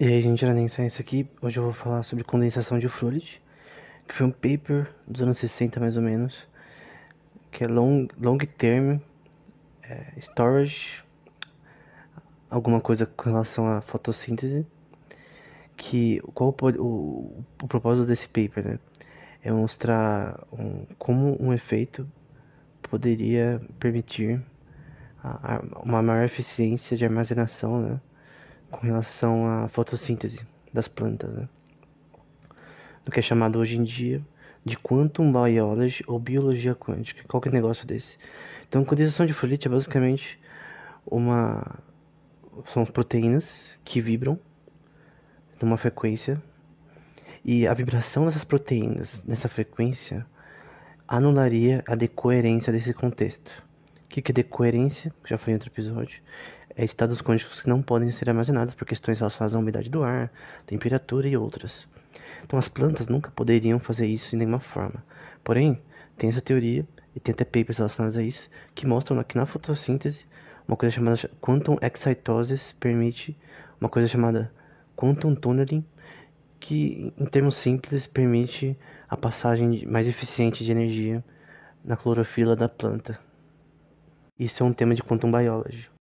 E aí, gente, era nem isso aqui. Hoje eu vou falar sobre condensação de Froelich, que foi um paper dos anos 60 mais ou menos, que é long, long term é, storage, alguma coisa com relação à fotossíntese. Que qual o, o propósito desse paper, né? É mostrar um, como um efeito poderia permitir a, a, uma maior eficiência de armazenação, né? com relação à fotossíntese das plantas, né? do que é chamado hoje em dia de quantum biology ou biologia quântica, qualquer é negócio desse. Então, a condensação de folite é basicamente uma são proteínas que vibram numa frequência e a vibração dessas proteínas nessa frequência anularia a decoerência desse contexto que, que dê coerência, que já foi em outro episódio, é estados quânticos que não podem ser armazenados por questões relacionadas à umidade do ar, temperatura e outras. Então as plantas nunca poderiam fazer isso de nenhuma forma. Porém, tem essa teoria, e tem até papers relacionados a isso, que mostram que na fotossíntese, uma coisa chamada quantum excitosis permite uma coisa chamada quantum tunneling, que em termos simples permite a passagem mais eficiente de energia na clorofila da planta. Isso é um tema de quantum biology.